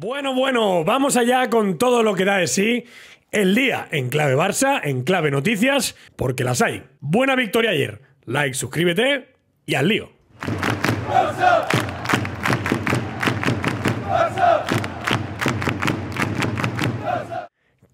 Bueno, bueno, vamos allá con todo lo que da de sí el día en clave Barça, en clave noticias, porque las hay. Buena victoria ayer. Like, suscríbete y al lío.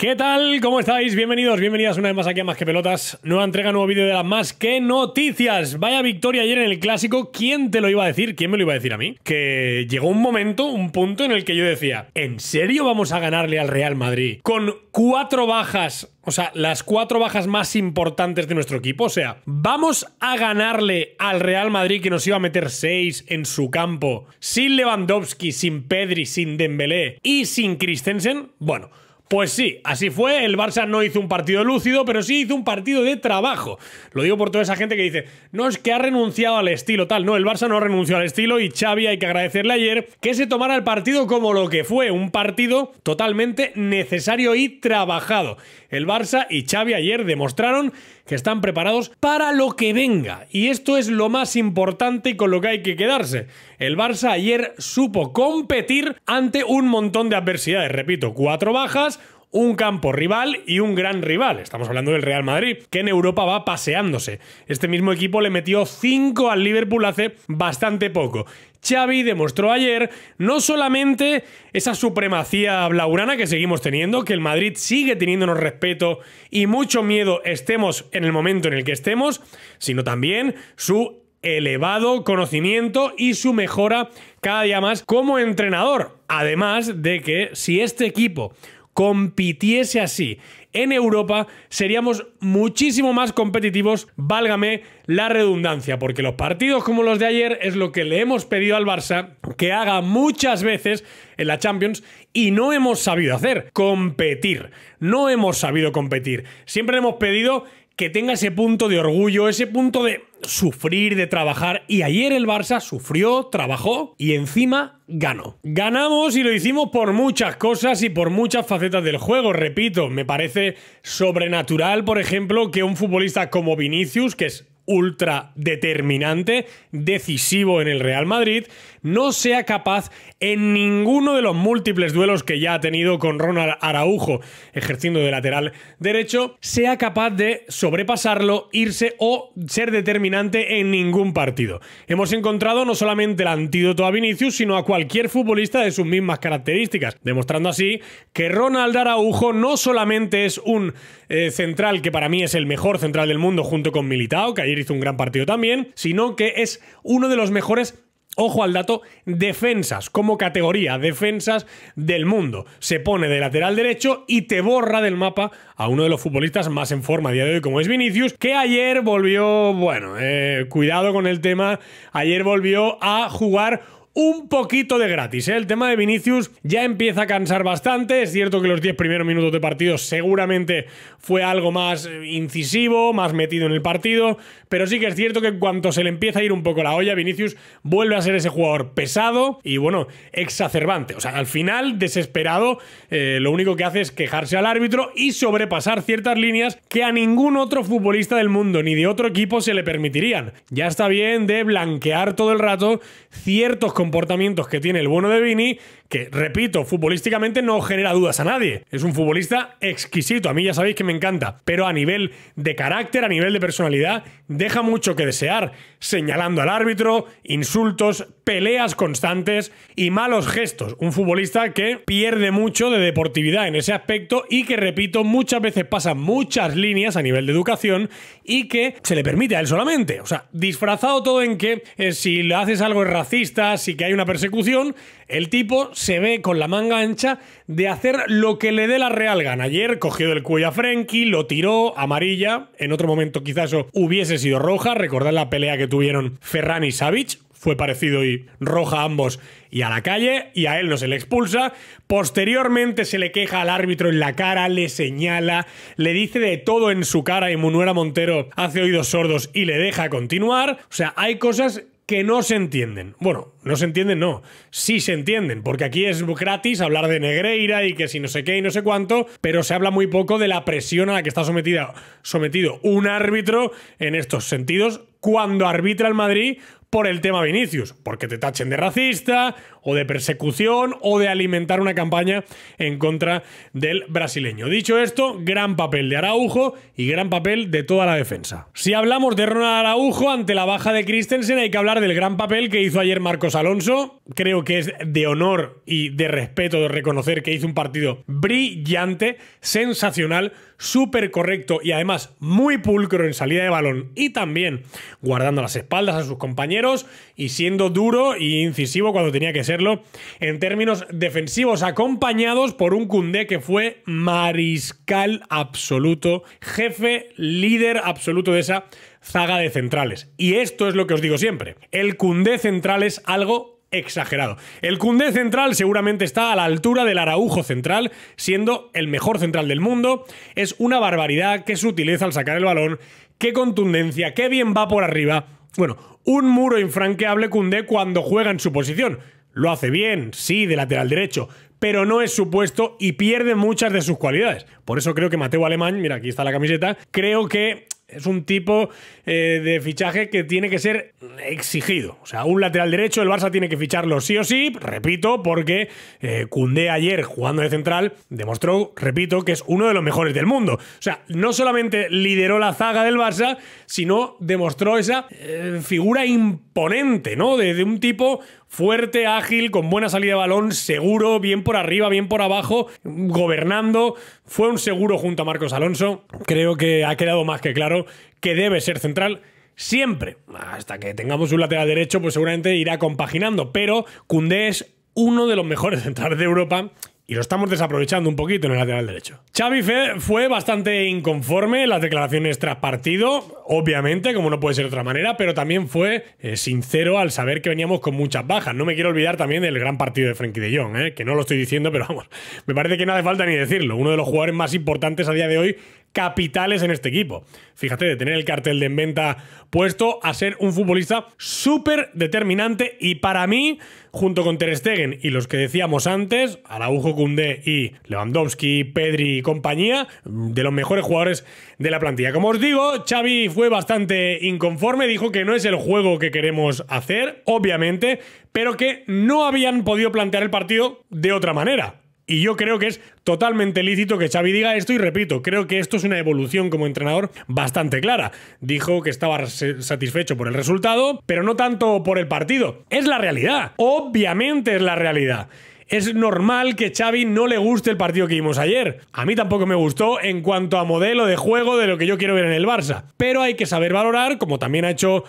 ¿Qué tal? ¿Cómo estáis? Bienvenidos, bienvenidas una vez más aquí a Más que Pelotas. Nueva entrega, nuevo vídeo de las Más que Noticias. Vaya victoria ayer en el clásico. ¿Quién te lo iba a decir? ¿Quién me lo iba a decir a mí? Que llegó un momento, un punto en el que yo decía, ¿en serio vamos a ganarle al Real Madrid? Con cuatro bajas, o sea, las cuatro bajas más importantes de nuestro equipo. O sea, vamos a ganarle al Real Madrid que nos iba a meter seis en su campo, sin Lewandowski, sin Pedri, sin Dembélé y sin Christensen. Bueno. Pues sí, así fue. El Barça no hizo un partido lúcido, pero sí hizo un partido de trabajo. Lo digo por toda esa gente que dice, no es que ha renunciado al estilo tal. No, el Barça no renunció al estilo y Xavi hay que agradecerle ayer que se tomara el partido como lo que fue, un partido totalmente necesario y trabajado. El Barça y Xavi ayer demostraron que están preparados para lo que venga. Y esto es lo más importante y con lo que hay que quedarse. El Barça ayer supo competir ante un montón de adversidades. Repito, cuatro bajas un campo rival y un gran rival. Estamos hablando del Real Madrid, que en Europa va paseándose. Este mismo equipo le metió 5 al Liverpool hace bastante poco. Xavi demostró ayer no solamente esa supremacía blaurana que seguimos teniendo, que el Madrid sigue teniéndonos respeto y mucho miedo estemos en el momento en el que estemos, sino también su elevado conocimiento y su mejora cada día más como entrenador. Además de que si este equipo compitiese así en Europa, seríamos muchísimo más competitivos, válgame la redundancia, porque los partidos como los de ayer es lo que le hemos pedido al Barça que haga muchas veces en la Champions y no hemos sabido hacer, competir, no hemos sabido competir. Siempre le hemos pedido que tenga ese punto de orgullo, ese punto de sufrir de trabajar y ayer el Barça sufrió, trabajó y encima ganó. Ganamos y lo hicimos por muchas cosas y por muchas facetas del juego, repito, me parece sobrenatural, por ejemplo, que un futbolista como Vinicius, que es ultra determinante, decisivo en el Real Madrid, no sea capaz en ninguno de los múltiples duelos que ya ha tenido con Ronald Araujo ejerciendo de lateral derecho, sea capaz de sobrepasarlo, irse o ser determinante en ningún partido. Hemos encontrado no solamente el antídoto a Vinicius, sino a cualquier futbolista de sus mismas características, demostrando así que Ronald Araujo no solamente es un eh, central que para mí es el mejor central del mundo junto con Militao, que ayer hizo un gran partido también, sino que es uno de los mejores Ojo al dato, defensas como categoría, defensas del mundo. Se pone de lateral derecho y te borra del mapa a uno de los futbolistas más en forma a día de hoy, como es Vinicius, que ayer volvió, bueno, eh, cuidado con el tema, ayer volvió a jugar un poquito de gratis. ¿eh? El tema de Vinicius ya empieza a cansar bastante. Es cierto que los 10 primeros minutos de partido seguramente fue algo más eh, incisivo, más metido en el partido, pero sí que es cierto que en cuanto se le empieza a ir un poco la olla, Vinicius vuelve a ser ese jugador pesado y bueno, exacerbante. O sea, al final, desesperado, eh, lo único que hace es quejarse al árbitro y sobrepasar ciertas líneas que a ningún otro futbolista del mundo ni de otro equipo se le permitirían. Ya está bien de blanquear todo el rato ciertos comportamientos que tiene el bueno de Vini que, repito, futbolísticamente no genera dudas a nadie. Es un futbolista exquisito, a mí ya sabéis que me encanta, pero a nivel de carácter, a nivel de personalidad, deja mucho que desear, señalando al árbitro, insultos, peleas constantes y malos gestos. Un futbolista que pierde mucho de deportividad en ese aspecto y que, repito, muchas veces pasa muchas líneas a nivel de educación y que se le permite a él solamente. O sea, disfrazado todo en que eh, si le haces algo racista, si que hay una persecución, el tipo se ve con la manga ancha de hacer lo que le dé la real gana. Ayer cogió del cuello a Frenkie, lo tiró amarilla. En otro momento quizás hubiese sido roja. Recordad la pelea que tuvieron Ferran y Savic. Fue parecido y roja a ambos y a la calle y a él no se le expulsa. Posteriormente se le queja al árbitro en la cara, le señala, le dice de todo en su cara y Munuera Montero hace oídos sordos y le deja continuar. O sea, hay cosas que no se entienden. Bueno, no se entienden, no. Sí se entienden, porque aquí es gratis hablar de Negreira y que si no sé qué y no sé cuánto, pero se habla muy poco de la presión a la que está sometida, sometido un árbitro en estos sentidos cuando arbitra el Madrid por el tema Vinicius, porque te tachen de racista o de persecución o de alimentar una campaña en contra del brasileño. Dicho esto, gran papel de Araujo y gran papel de toda la defensa. Si hablamos de Ronald Araujo ante la baja de Christensen, hay que hablar del gran papel que hizo ayer Marcos Alonso. Creo que es de honor y de respeto reconocer que hizo un partido brillante, sensacional súper correcto y además muy pulcro en salida de balón y también guardando las espaldas a sus compañeros y siendo duro e incisivo cuando tenía que serlo en términos defensivos, acompañados por un Cundé que fue mariscal absoluto, jefe, líder absoluto de esa zaga de centrales. Y esto es lo que os digo siempre: el Cundé central es algo exagerado. El Cundé central seguramente está a la altura del Araujo central, siendo el mejor central del mundo. Es una barbaridad que sutileza al sacar el balón, qué contundencia, qué bien va por arriba. Bueno, un muro infranqueable Cundé cuando juega en su posición. Lo hace bien, sí, de lateral derecho, pero no es su puesto y pierde muchas de sus cualidades. Por eso creo que Mateo Alemán, mira, aquí está la camiseta, creo que es un tipo eh, de fichaje que tiene que ser exigido. O sea, un lateral derecho, el Barça tiene que ficharlo sí o sí, repito, porque eh, ayer jugando de central demostró, repito, que es uno de los mejores del mundo. O sea, no solamente lideró la zaga del Barça, sino demostró esa eh, figura imponente, ¿no? de un tipo fuerte, ágil, con buena salida de balón, seguro, bien por arriba, bien por abajo, gobernando. Fue un seguro junto a Marcos Alonso. Creo que ha quedado más que claro que debe ser central siempre. Hasta que tengamos un lateral derecho, pues seguramente irá compaginando. Pero Cundé es uno de los mejores centrales de Europa y lo estamos desaprovechando un poquito en el lateral derecho. Xavi fue bastante inconforme en las declaraciones tras partido, obviamente, como no puede ser de otra manera, pero también fue eh, sincero al saber que veníamos con muchas bajas. No me quiero olvidar también del gran partido de Frenkie de Jong, eh, que no lo estoy diciendo, pero vamos, me parece que no hace falta ni decirlo. Uno de los jugadores más importantes a día de hoy capitales en este equipo. Fíjate, de tener el cartel de en venta puesto a ser un futbolista súper determinante y para mí, junto con Ter Stegen y los que decíamos antes, Araujo, Koundé y Lewandowski, Pedri y compañía, de los mejores jugadores de la plantilla. Como os digo, Xavi fue bastante inconforme, dijo que no es el juego que queremos hacer, obviamente, pero que no habían podido plantear el partido de otra manera. Y yo creo que es totalmente lícito que Xavi diga esto y repito, creo que esto es una evolución como entrenador bastante clara. Dijo que estaba satisfecho por el resultado, pero no tanto por el partido. Es la realidad, obviamente es la realidad es normal que Xavi no le guste el partido que vimos ayer. A mí tampoco me gustó en cuanto a modelo de juego de lo que yo quiero ver en el Barça. Pero hay que saber valorar, como también ha hecho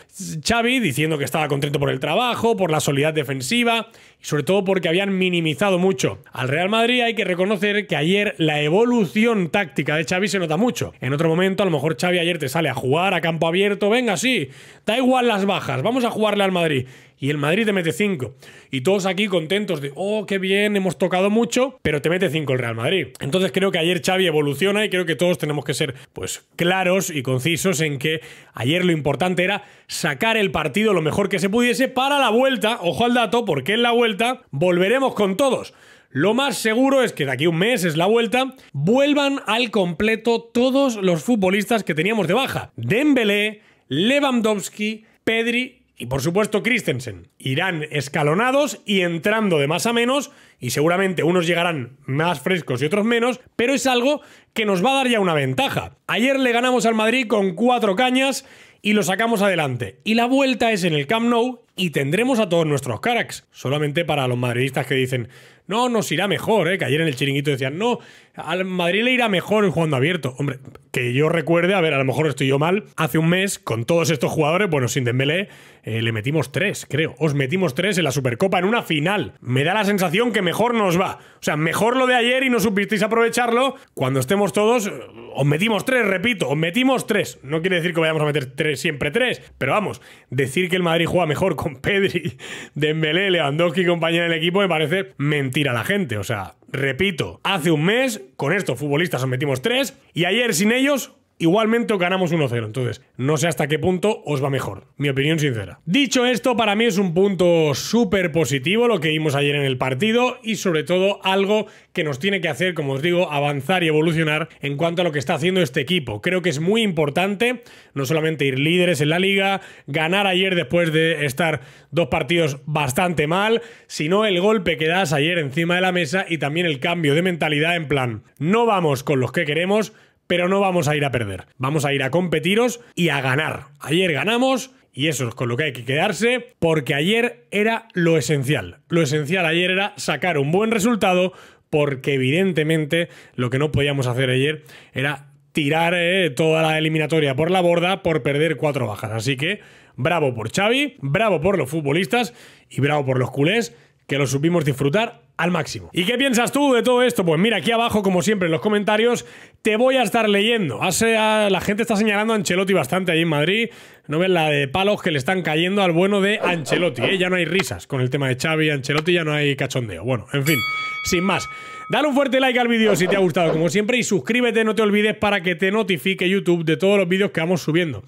Xavi, diciendo que estaba contento por el trabajo, por la solidez defensiva y sobre todo porque habían minimizado mucho. Al Real Madrid hay que reconocer que ayer la evolución táctica de Xavi se nota mucho. En otro momento, a lo mejor Xavi ayer te sale a jugar a campo abierto, venga, sí, da igual las bajas, vamos a jugarle al Madrid y el Madrid te mete 5. Y todos aquí contentos de, oh, qué bien, hemos tocado mucho, pero te mete 5 el Real Madrid. Entonces creo que ayer Xavi evoluciona y creo que todos tenemos que ser pues claros y concisos en que ayer lo importante era sacar el partido lo mejor que se pudiese para la vuelta, ojo al dato, porque en la vuelta volveremos con todos. Lo más seguro es que de aquí a un mes es la vuelta, vuelvan al completo todos los futbolistas que teníamos de baja. Dembélé, Lewandowski, Pedri y por supuesto Christensen. Irán escalonados y entrando de más a menos y seguramente unos llegarán más frescos y otros menos, pero es algo que nos va a dar ya una ventaja. Ayer le ganamos al Madrid con cuatro cañas y lo sacamos adelante. Y la vuelta es en el Camp Nou y tendremos a todos nuestros caras. Solamente para los madridistas que dicen, no, nos irá mejor, ¿eh? que ayer en el chiringuito decían, no, al Madrid le irá mejor jugando abierto. Hombre, que yo recuerde, a ver, a lo mejor estoy yo mal, hace un mes con todos estos jugadores, bueno, sin Dembélé, eh, le metimos tres, creo. Os metimos tres en la Supercopa en una final. Me da la sensación que mejor nos va. O sea, mejor lo de ayer y no supisteis aprovecharlo. Cuando estemos todos, os metimos tres, repito, os metimos tres. No quiere decir que vayamos a meter tres, siempre tres, pero vamos, decir que el Madrid juega mejor con Pedri, Dembélé, Lewandowski y compañía del equipo me parece mentira a la gente. O sea, repito, hace un mes con estos futbolistas os metimos tres y ayer sin ellos Igualmente ganamos 1-0, entonces no sé hasta qué punto os va mejor, mi opinión sincera. Dicho esto, para mí es un punto súper positivo lo que vimos ayer en el partido y sobre todo algo que nos tiene que hacer, como os digo, avanzar y evolucionar en cuanto a lo que está haciendo este equipo. Creo que es muy importante no solamente ir líderes en la liga, ganar ayer después de estar dos partidos bastante mal, sino el golpe que das ayer encima de la mesa y también el cambio de mentalidad en plan, no vamos con los que queremos, pero no vamos a ir a perder. Vamos a ir a competiros y a ganar. Ayer ganamos y eso es con lo que hay que quedarse, porque ayer era lo esencial. Lo esencial ayer era sacar un buen resultado, porque evidentemente lo que no podíamos hacer ayer era tirar eh, toda la eliminatoria por la borda por perder cuatro bajas. Así que bravo por Xavi, bravo por los futbolistas y bravo por los culés, que los supimos disfrutar al máximo. ¿Y qué piensas tú de todo esto? Pues mira, aquí abajo, como siempre, en los comentarios, te voy a estar leyendo. Hace La gente está señalando a Ancelotti bastante ahí en Madrid. No ves la de palos que le están cayendo al bueno de Ancelotti. ¿eh? Ya no hay risas con el tema de Xavi y Ancelotti, ya no hay cachondeo. Bueno, en fin, sin más. Dale un fuerte like al vídeo si te ha gustado, como siempre, y suscríbete, no te olvides, para que te notifique YouTube de todos los vídeos que vamos subiendo.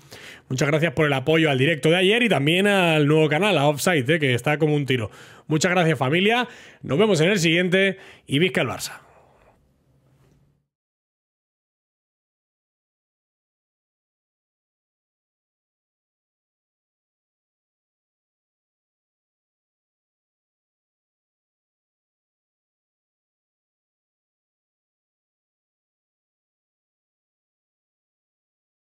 Muchas gracias por el apoyo al directo de ayer y también al nuevo canal, a Offside, ¿eh? que está como un tiro. Muchas gracias, familia. Nos vemos en el siguiente y Vizca el Barça.